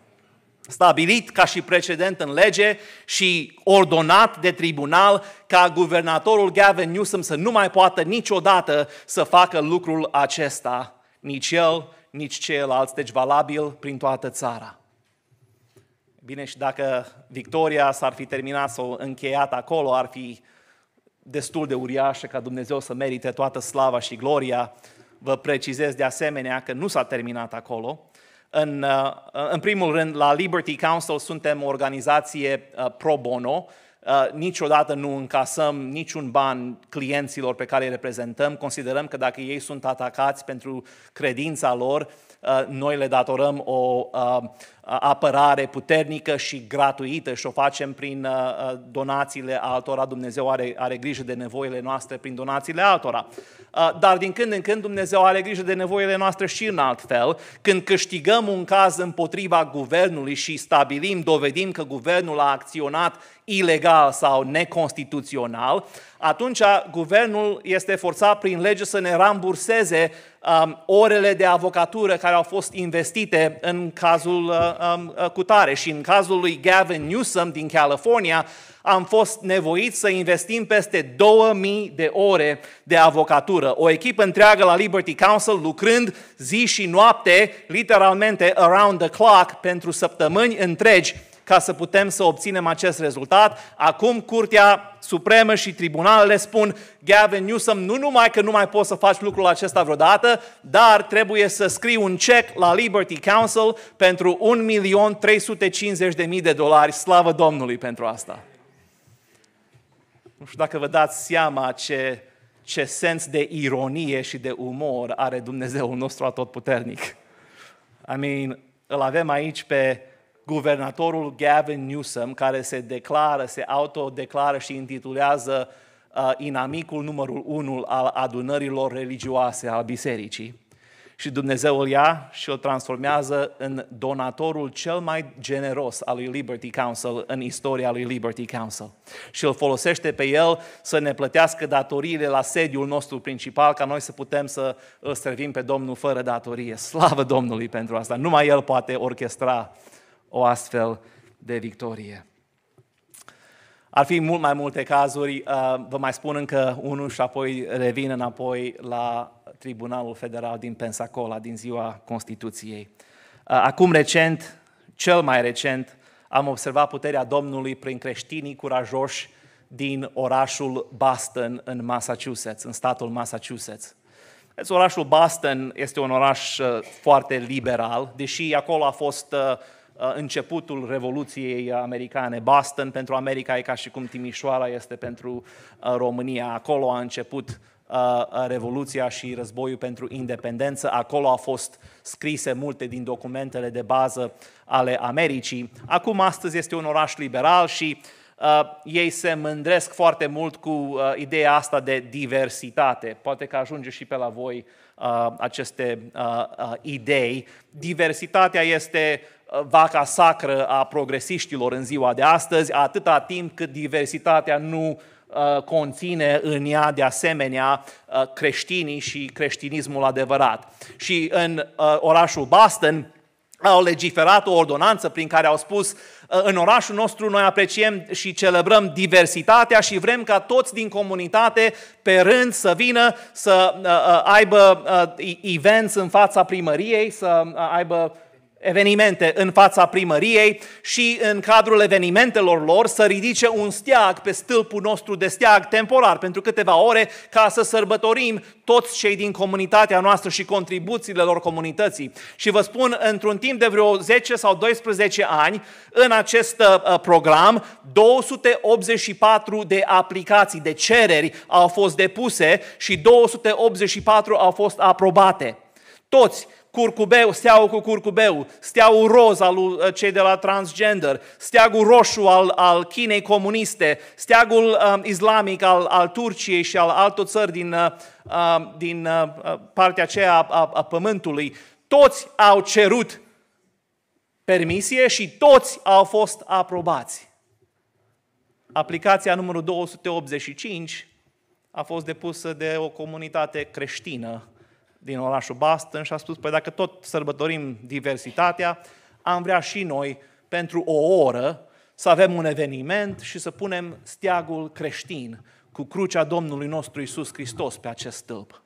stabilit ca și precedent în lege și ordonat de tribunal ca guvernatorul Gavin Newsom să nu mai poată niciodată să facă lucrul acesta, nici el, nici ceilalți, deci valabil prin toată țara. Bine, și dacă victoria s-ar fi terminat sau încheiat acolo, ar fi destul de uriașă ca Dumnezeu să merite toată slava și gloria. Vă precizez de asemenea că nu s-a terminat acolo. În, uh, în primul rând, la Liberty Council suntem o organizație uh, pro bono, Uh, niciodată nu încasăm niciun ban clienților pe care îi reprezentăm. Considerăm că dacă ei sunt atacați pentru credința lor, uh, noi le datorăm o, uh, apărare puternică și gratuită și o facem prin uh, uh, donațiile altora. Dumnezeu are, are grijă de nevoile noastre prin donațiile altora. Uh, dar din când în când Dumnezeu are grijă de nevoile noastre și în alt fel. Când câștigăm un caz împotriva guvernului și stabilim, dovedim că guvernul a acționat ilegal sau neconstituțional, atunci guvernul este forțat prin lege să ne ramburseze um, orele de avocatură care au fost investite în cazul uh, Uh, cu tare și în cazul lui Gavin Newsom din California am fost nevoiți să investim peste 2000 de ore de avocatură. O echipă întreagă la Liberty Council lucrând zi și noapte, literalmente around the clock, pentru săptămâni întregi ca să putem să obținem acest rezultat. Acum Curtea Supremă și tribunalele spun, Gavin Newsom, nu numai că nu mai poți să faci lucrul acesta vreodată, dar trebuie să scrii un cec la Liberty Council pentru 1.350.000 de dolari. Slavă Domnului pentru asta! Nu știu dacă vă dați seama ce, ce sens de ironie și de umor are Dumnezeul nostru atotputernic. I mean, îl avem aici pe guvernatorul Gavin Newsom, care se declară, se autodeclară și intitulează uh, inamicul numărul 1 al adunărilor religioase al bisericii. Și Dumnezeu îl ia și o transformează în donatorul cel mai generos al lui Liberty Council în istoria lui Liberty Council. Și îl folosește pe el să ne plătească datoriile la sediul nostru principal, ca noi să putem să îl servim pe Domnul fără datorie. Slavă Domnului pentru asta! Numai el poate orchestra o astfel de victorie. Ar fi mult mai multe cazuri, uh, vă mai spun încă unul și apoi revin înapoi la Tribunalul Federal din Pensacola, din ziua Constituției. Uh, acum recent, cel mai recent, am observat puterea Domnului prin creștinii curajoși din orașul Boston în Massachusetts, în statul Massachusetts. Deci orașul Boston este un oraș uh, foarte liberal, deși acolo a fost Uh, începutul Revoluției Americane. Boston pentru America e ca și cum Timișoara este pentru uh, România. Acolo a început uh, Revoluția și războiul pentru independență. Acolo au fost scrise multe din documentele de bază ale Americii. Acum, astăzi, este un oraș liberal și uh, ei se mândresc foarte mult cu uh, ideea asta de diversitate. Poate că ajunge și pe la voi uh, aceste uh, uh, idei. Diversitatea este Uh, vaca sacră a progresiștilor în ziua de astăzi, atâta timp cât diversitatea nu uh, conține în ea de asemenea uh, creștinii și creștinismul adevărat. Și în orașul Boston au legiferat o ordonanță prin care au spus în orașul nostru noi apreciem și celebrăm diversitatea și vrem ca toți din comunitate pe rând să vină să aibă events în fața primăriei, să aibă evenimente în fața primăriei și în cadrul evenimentelor lor să ridice un steag pe stâlpul nostru de steag temporar pentru câteva ore ca să sărbătorim toți cei din comunitatea noastră și contribuțiile lor comunității. Și vă spun, într-un timp de vreo 10 sau 12 ani, în acest uh, program, 284 de aplicații, de cereri au fost depuse și 284 au fost aprobate. Toți curcubeu, steaua cu curcubeu, steaua roz al ă, cei de la transgender, steagul roșu al, al Chinei comuniste, steagul um, islamic al, al Turciei și al altor țări din, uh, din uh, partea aceea a, a, a pământului. Toți au cerut permisie și toți au fost aprobați. Aplicația numărul 285 a fost depusă de o comunitate creștină din orașul Boston și a spus, păi dacă tot sărbătorim diversitatea, am vrea și noi pentru o oră să avem un eveniment și să punem steagul creștin cu crucea Domnului nostru Isus Hristos pe acest stâlp.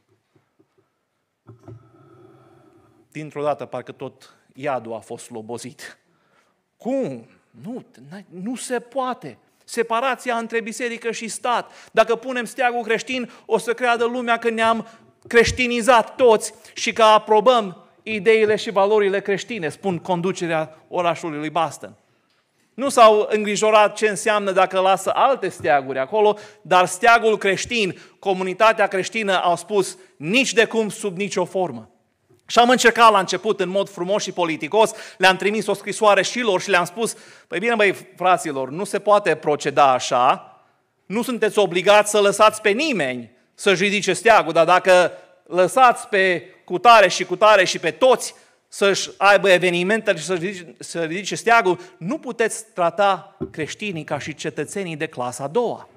Dintr-o dată, parcă tot iadul a fost slobozit. Cum? Nu, nu se poate. Separația între biserică și stat. Dacă punem steagul creștin, o să creadă lumea că ne-am creștinizat toți și că aprobăm ideile și valorile creștine, spun conducerea orașului lui Boston. Nu s-au îngrijorat ce înseamnă dacă lasă alte steaguri acolo, dar steagul creștin, comunitatea creștină au spus nici de cum, sub nicio formă. Și am încercat la început în mod frumos și politicos, le-am trimis o scrisoare și lor și le-am spus, păi bine băi fraților, nu se poate proceda așa, nu sunteți obligați să lăsați pe nimeni să ridice steagul, dar dacă lăsați pe cutare și cutare și pe toți să-și aibă evenimentele și să ridice, să ridice steagul, nu puteți trata creștinii ca și cetățenii de clasa a doua.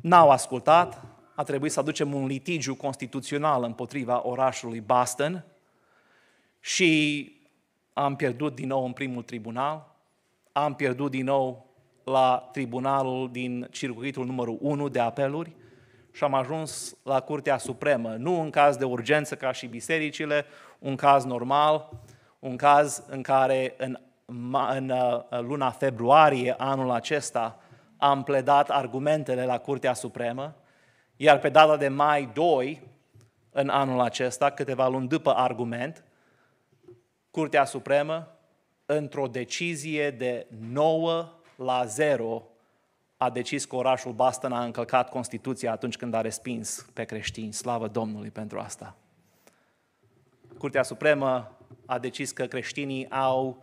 N-au ascultat, a trebuit să aducem un litigiu constituțional împotriva orașului Boston și am pierdut din nou în primul tribunal, am pierdut din nou la tribunalul din circuitul numărul 1 de apeluri, și am ajuns la Curtea Supremă. Nu un caz de urgență ca și bisericile, un caz normal, un caz în care în, în uh, luna februarie anul acesta am pledat argumentele la Curtea Supremă, iar pe data de mai 2 în anul acesta, câteva luni după argument, Curtea Supremă, într-o decizie de 9 la 0, a decis că orașul Bastăna a încălcat Constituția atunci când a respins pe creștini. Slavă Domnului pentru asta. Curtea Supremă a decis că creștinii au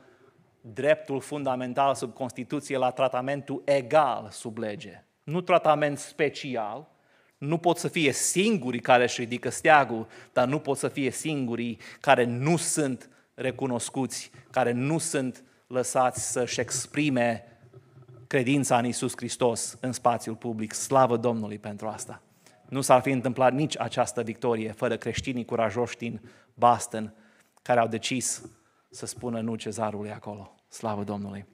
dreptul fundamental sub Constituție la tratamentul egal sub lege. Nu tratament special, nu pot să fie singurii care își ridică steagul, dar nu pot să fie singurii care nu sunt recunoscuți, care nu sunt lăsați să-și exprime credința în Isus Hristos în spațiul public. Slavă Domnului pentru asta! Nu s-ar fi întâmplat nici această victorie fără creștinii curajoși din Boston care au decis să spună nu cezarului acolo. Slavă Domnului!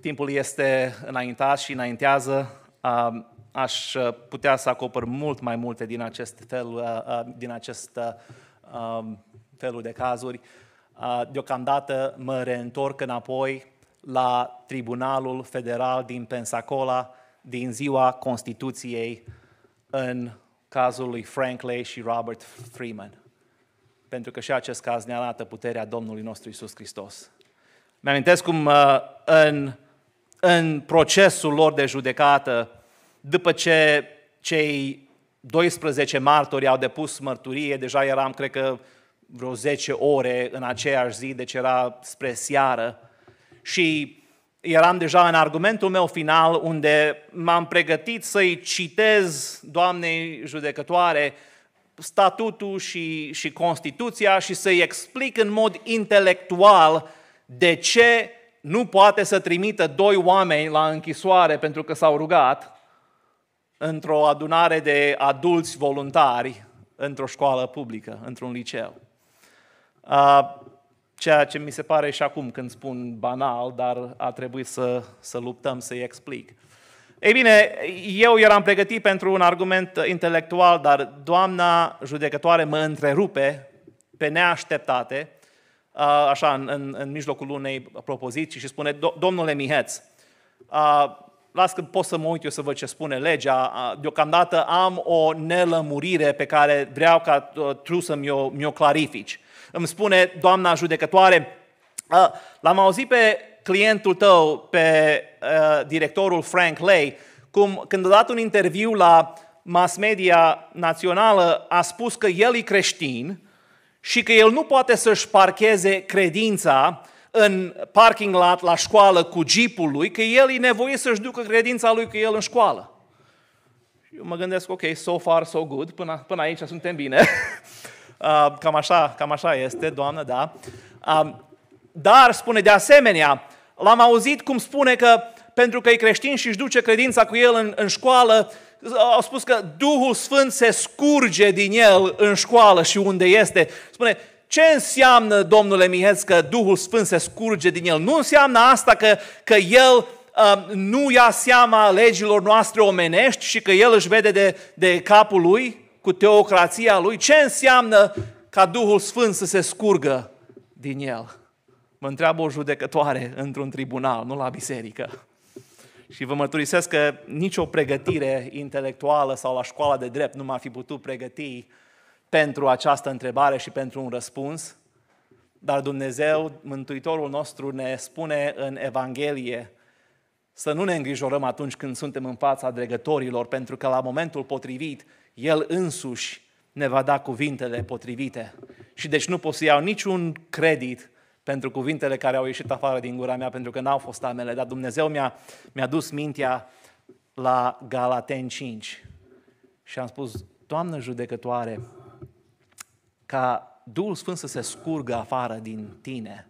Timpul este înaintat și înaintează. Aș putea să acopăr mult mai multe din acest fel, uh, uh, din acest uh, um, felul de cazuri. Deocamdată mă reîntorc înapoi la Tribunalul Federal din Pensacola din ziua Constituției în cazul lui Lay și Robert Freeman. Pentru că și acest caz ne arată puterea Domnului nostru Isus Hristos. Mi-amintesc cum uh, în, în procesul lor de judecată, după ce cei 12 martori au depus mărturie, deja eram, cred că, vreo 10 ore în aceeași zi, deci era spre seară, și eram deja în argumentul meu final unde m-am pregătit să-i citez doamnei judecătoare statutul și, și Constituția și să-i explic în mod intelectual de ce nu poate să trimită doi oameni la închisoare pentru că s-au rugat într-o adunare de adulți voluntari într-o școală publică, într-un liceu. Uh, Ceea ce mi se pare și acum când spun banal, dar a trebuit să, să luptăm să-i explic. Ei bine, eu eram pregătit pentru un argument intelectual, dar doamna judecătoare mă întrerupe pe neașteptate, așa, în, în, în mijlocul unei propoziții și spune, domnule Miheț, las că pot să mă uit eu să văd ce spune legea, deocamdată am o nelămurire pe care vreau ca uh, tu să mi-o, mi-o clarifici îmi spune doamna judecătoare, l-am auzit pe clientul tău, pe directorul Frank Lay, cum când a dat un interviu la mass media națională, a spus că el e creștin și că el nu poate să-și parcheze credința în parking lot la școală cu jeepul lui, că el e nevoie să-și ducă credința lui că el în școală. Eu mă gândesc, ok, so far, so good, până, până aici suntem bine. Uh, cam așa, cam așa este, doamnă, da. Um, dar spune de asemenea, l-am auzit cum spune că pentru că e creștin și își duce credința cu el în, în școală, uh, au spus că Duhul Sfânt se scurge din el în școală și unde este. Spune, ce înseamnă, domnule Mihez, că Duhul Sfânt se scurge din el? Nu înseamnă asta că, că el uh, nu ia seama legilor noastre omenești și că el își vede de, de capul lui? cu teocrația lui, ce înseamnă ca Duhul Sfânt să se scurgă din el? Mă întreabă o judecătoare într-un tribunal, nu la biserică. Și vă mărturisesc că nicio pregătire intelectuală sau la școala de drept nu m-ar fi putut pregăti pentru această întrebare și pentru un răspuns. Dar Dumnezeu, Mântuitorul nostru, ne spune în Evanghelie să nu ne îngrijorăm atunci când suntem în fața dregătorilor, pentru că la momentul potrivit el însuși ne va da cuvintele potrivite. Și deci nu pot să iau niciun credit pentru cuvintele care au ieșit afară din gura mea, pentru că n-au fost a mele, dar Dumnezeu mi-a, mi-a dus mintea la Galaten 5 și am spus, Doamnă judecătoare, ca Duhul Sfânt să se scurgă afară din tine,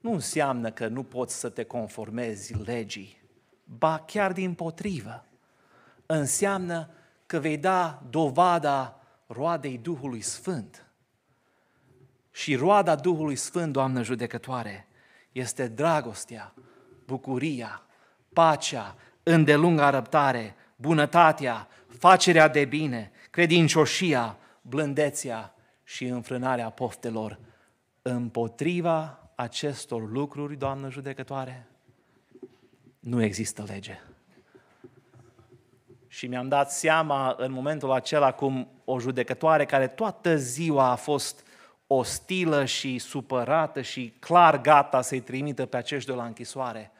nu înseamnă că nu poți să te conformezi legii, ba chiar din potrivă. Înseamnă că vei da dovada roadei Duhului Sfânt. Și roada Duhului Sfânt, Doamnă judecătoare, este dragostea, bucuria, pacea, îndelunga răbdare, bunătatea, facerea de bine, credincioșia, blândețea și înfrânarea poftelor. Împotriva acestor lucruri, Doamnă judecătoare, nu există lege. Și mi-am dat seama în momentul acela cum o judecătoare care toată ziua a fost ostilă și supărată și clar gata să-i trimită pe acești de la închisoare,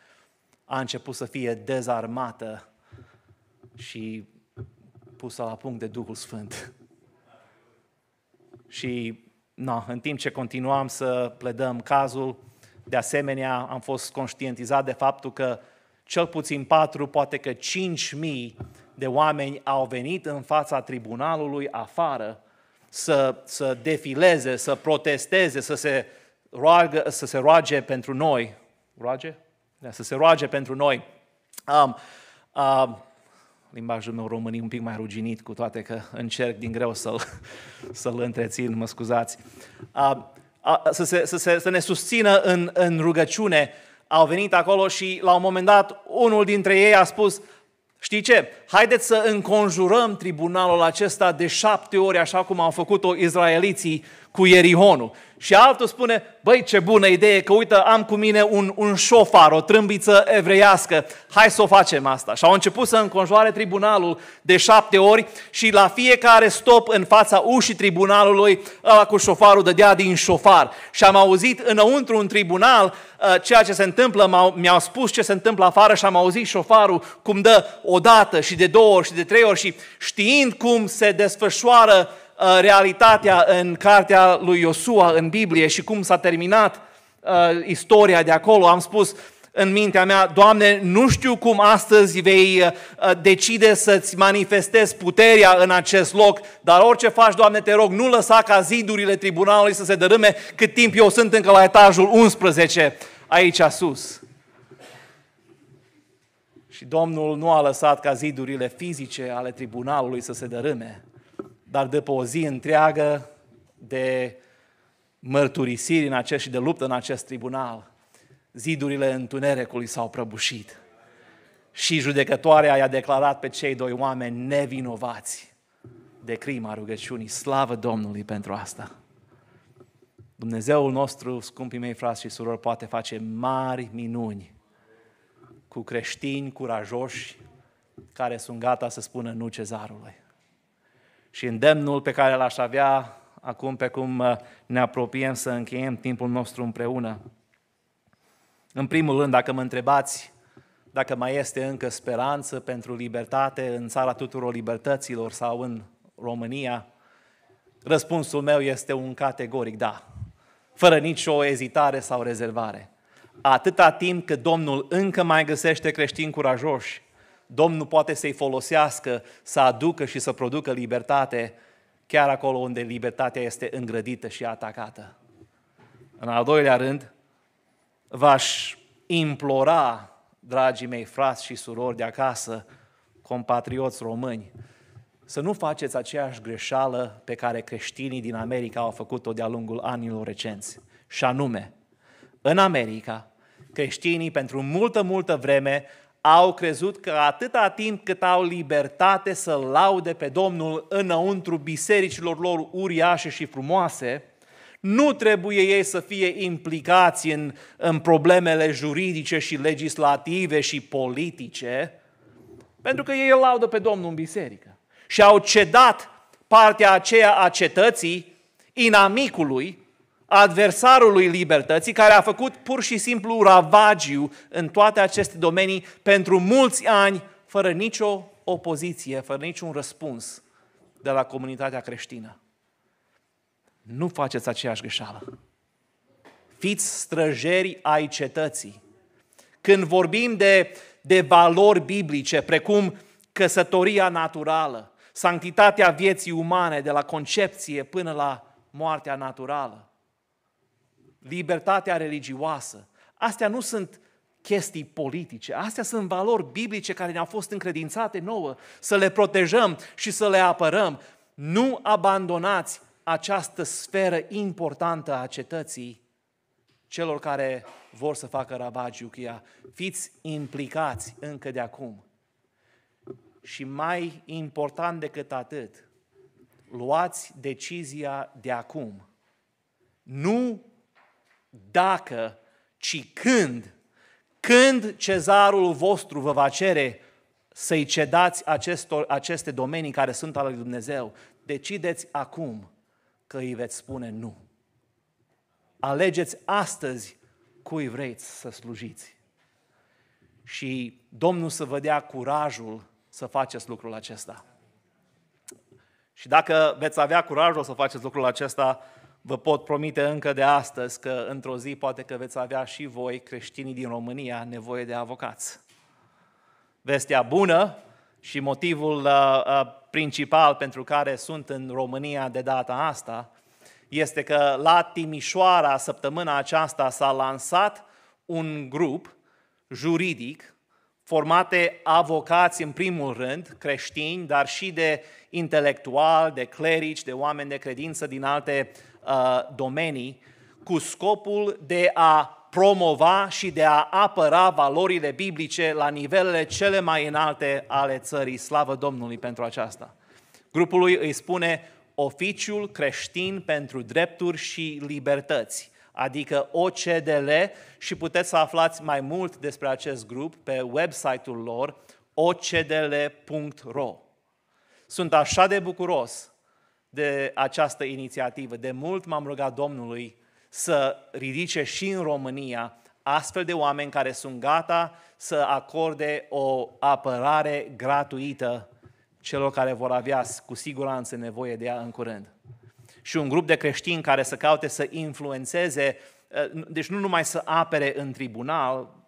a început să fie dezarmată și pusă la punct de Duhul Sfânt. Și na, în timp ce continuam să pledăm cazul, de asemenea am fost conștientizat de faptul că cel puțin patru, poate că cinci mii de oameni au venit în fața tribunalului afară să, să defileze, să protesteze, să se, roagă, să se roage pentru noi. Roage? Da, să se roage pentru noi. Um, um, limbajul meu român e un pic mai ruginit, cu toate că încerc din greu să-l, să-l întrețin, mă scuzați. Um, să, se, să, se, să ne susțină în, în rugăciune. Au venit acolo și la un moment dat unul dintre ei a spus, știi ce, Haideți să înconjurăm tribunalul acesta de șapte ori, așa cum au făcut-o izraeliții cu Ierihonul. Și altul spune, băi, ce bună idee, că uite, am cu mine un, un șofar, o trâmbiță evreiască, hai să o facem asta. Și au început să înconjoare tribunalul de șapte ori și la fiecare stop în fața ușii tribunalului, ăla cu șofarul dădea din șofar. Și am auzit înăuntru un tribunal uh, ceea ce se întâmplă, mi-au spus ce se întâmplă afară și am auzit șofarul cum dă odată și de de două ori și de trei ori și știind cum se desfășoară uh, realitatea în cartea lui Iosua în Biblie și cum s-a terminat uh, istoria de acolo, am spus în mintea mea, Doamne, nu știu cum astăzi vei uh, decide să-ți manifestezi puterea în acest loc, dar orice faci, Doamne, te rog, nu lăsa ca zidurile tribunalului să se dărâme cât timp eu sunt încă la etajul 11 aici sus. Și Domnul nu a lăsat ca zidurile fizice ale tribunalului să se dărâme, dar de pe o zi întreagă de mărturisiri în acest și de luptă în acest tribunal, zidurile întunericului s-au prăbușit. Și judecătoarea i-a declarat pe cei doi oameni nevinovați de crima rugăciunii. Slavă Domnului pentru asta! Dumnezeul nostru, scumpii mei frați și surori, poate face mari minuni cu creștini curajoși care sunt gata să spună nu cezarului. Și îndemnul pe care l-aș avea acum pe cum uh, ne apropiem să încheiem timpul nostru împreună. În primul rând, dacă mă întrebați dacă mai este încă speranță pentru libertate în țara tuturor libertăților sau în România, răspunsul meu este un categoric da, fără nicio ezitare sau rezervare atâta timp cât Domnul încă mai găsește creștini curajoși, Domnul poate să-i folosească, să aducă și să producă libertate chiar acolo unde libertatea este îngrădită și atacată. În al doilea rând, v-aș implora, dragii mei frați și surori de acasă, compatrioți români, să nu faceți aceeași greșeală pe care creștinii din America au făcut-o de-a lungul anilor recenți, și anume, în America, creștinii pentru multă, multă vreme au crezut că atâta timp cât au libertate să laude pe Domnul înăuntru bisericilor lor uriașe și frumoase, nu trebuie ei să fie implicați în, în problemele juridice și legislative și politice, pentru că ei îl laudă pe Domnul în biserică. Și au cedat partea aceea a cetății inamicului, adversarului libertății, care a făcut pur și simplu ravagiu în toate aceste domenii pentru mulți ani, fără nicio opoziție, fără niciun răspuns de la comunitatea creștină. Nu faceți aceeași greșeală. Fiți străjeri ai cetății. Când vorbim de, de valori biblice, precum căsătoria naturală, sanctitatea vieții umane, de la concepție până la moartea naturală, libertatea religioasă. Astea nu sunt chestii politice. Astea sunt valori biblice care ne-au fost încredințate nouă, să le protejăm și să le apărăm. Nu abandonați această sferă importantă a cetății celor care vor să facă ravagiu cu ea. Fiți implicați încă de acum. Și mai important decât atât, luați decizia de acum. Nu dacă, ci când, când cezarul vostru vă va cere să-i cedați acestor, aceste domenii care sunt ale lui Dumnezeu, decideți acum că îi veți spune nu. Alegeți astăzi cui vreți să slujiți. Și Domnul să vă dea curajul să faceți lucrul acesta. Și dacă veți avea curajul să faceți lucrul acesta, Vă pot promite încă de astăzi că într-o zi poate că veți avea și voi, creștinii din România, nevoie de avocați. Vestea bună și motivul uh, uh, principal pentru care sunt în România de data asta este că la Timișoara săptămâna aceasta s-a lansat un grup juridic formate avocați în primul rând, creștini, dar și de intelectuali, de clerici, de oameni de credință din alte Uh, domenii cu scopul de a promova și de a apăra valorile biblice la nivelele cele mai înalte ale țării. Slavă Domnului pentru aceasta! Grupului îi spune oficiul creștin pentru drepturi și libertăți, adică OCDL și puteți să aflați mai mult despre acest grup pe website-ul lor ocdl.ro. Sunt așa de bucuros de această inițiativă. De mult m-am rugat Domnului să ridice și în România astfel de oameni care sunt gata să acorde o apărare gratuită celor care vor avea cu siguranță nevoie de ea în curând. Și un grup de creștini care să caute să influențeze, eh, deci nu numai să apere în tribunal,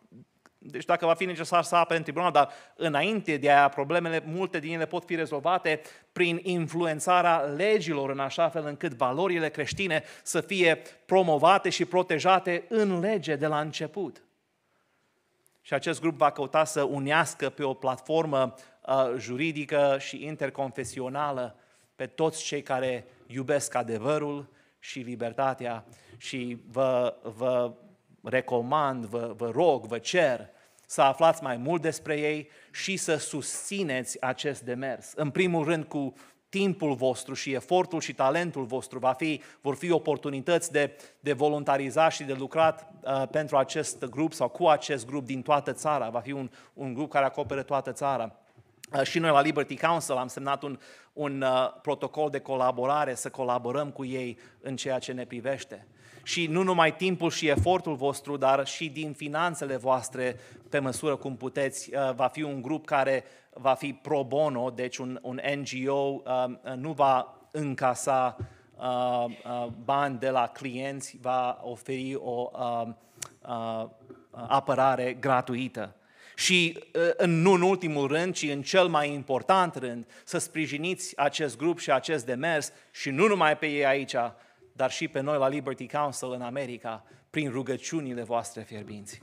deci dacă va fi necesar să apere în tribunal, dar înainte de aia problemele, multe din ele pot fi rezolvate prin influențarea legilor în așa fel încât valorile creștine să fie promovate și protejate în lege de la început. Și acest grup va căuta să unească pe o platformă uh, juridică și interconfesională pe toți cei care iubesc adevărul și libertatea și vă, vă recomand, vă, vă rog, vă cer să aflați mai mult despre ei și să susțineți acest demers. În primul rând cu timpul vostru și efortul și talentul vostru va fi, vor fi oportunități de, de voluntariza și de lucrat uh, pentru acest grup sau cu acest grup din toată țara. Va fi un, un grup care acopere toată țara. Uh, și noi la Liberty Council am semnat un, un uh, protocol de colaborare, să colaborăm cu ei în ceea ce ne privește și nu numai timpul și efortul vostru, dar și din finanțele voastre, pe măsură cum puteți. Uh, va fi un grup care va fi pro bono, deci un, un NGO um, uh, nu va încasa uh, bani de la clienți, va oferi o um, apărare gratuită. Și nu în ultimul rând, ci în cel mai important rând, să sprijiniți acest grup și acest demers și nu numai pe ei aici, dar și pe noi la Liberty Council în America, prin rugăciunile voastre fierbinți.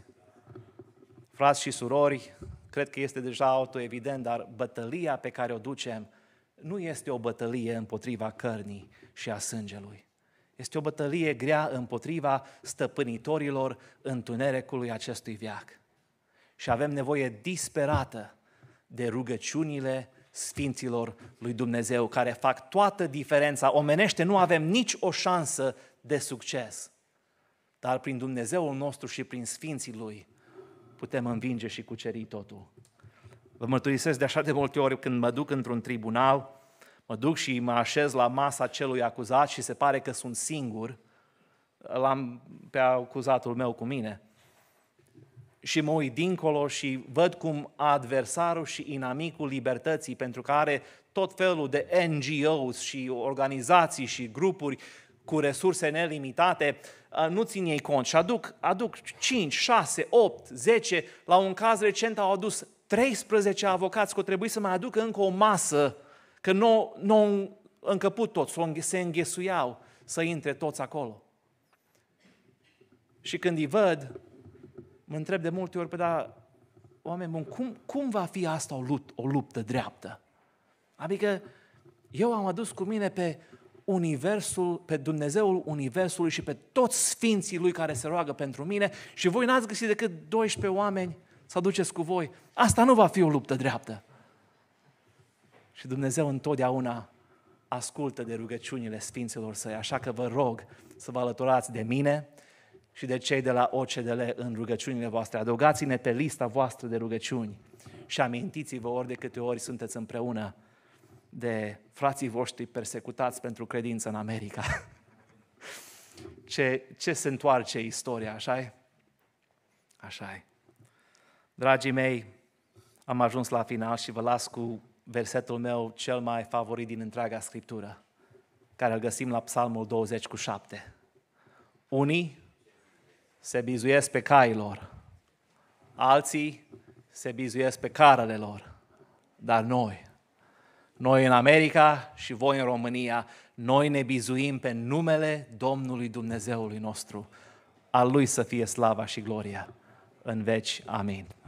Frați și surori, cred că este deja auto-evident, dar bătălia pe care o ducem nu este o bătălie împotriva cărnii și a sângelui. Este o bătălie grea împotriva stăpânitorilor întunericului acestui viac Și avem nevoie disperată de rugăciunile sfinților lui Dumnezeu, care fac toată diferența. Omenește, nu avem nici o șansă de succes. Dar prin Dumnezeul nostru și prin sfinții lui putem învinge și cuceri totul. Vă mărturisesc de așa de multe ori când mă duc într-un tribunal, mă duc și mă așez la masa celui acuzat și se pare că sunt singur, l-am pe acuzatul meu cu mine – și mă uit dincolo și văd cum adversarul și inamicul libertății, pentru că are tot felul de NGOs și organizații și grupuri cu resurse nelimitate, uh, nu țin ei cont și aduc, aduc 5, 6, 8, 10, la un caz recent au adus 13 avocați, că o trebuie să mai aducă încă o masă, că nu, nu încăput toți, se înghesuiau să intre toți acolo. Și când îi văd, Mă întreb de multe ori, pe păi da, oameni buni, cum, cum va fi asta o, luptă, o luptă dreaptă? Adică eu am adus cu mine pe Universul, pe Dumnezeul Universului și pe toți sfinții Lui care se roagă pentru mine și voi n-ați găsit decât 12 oameni să aduceți cu voi. Asta nu va fi o luptă dreaptă. Și Dumnezeu întotdeauna ascultă de rugăciunile Sfinților Săi, așa că vă rog să vă alăturați de mine, și de cei de la OCDL în rugăciunile voastre. Adăugați-ne pe lista voastră de rugăciuni și amintiți-vă ori de câte ori sunteți împreună de frații voștri persecutați pentru credință în America. Ce, ce se întoarce istoria, așa e? Așa e. Dragii mei, am ajuns la final și vă las cu versetul meu cel mai favorit din întreaga Scriptură, care îl găsim la Psalmul 20 cu 7. Unii se bizuiesc pe cailor, alții se bizuiesc pe carele lor, dar noi, noi în America și voi în România, noi ne bizuim pe numele Domnului Dumnezeului nostru. Al Lui să fie slava și gloria în veci. Amin.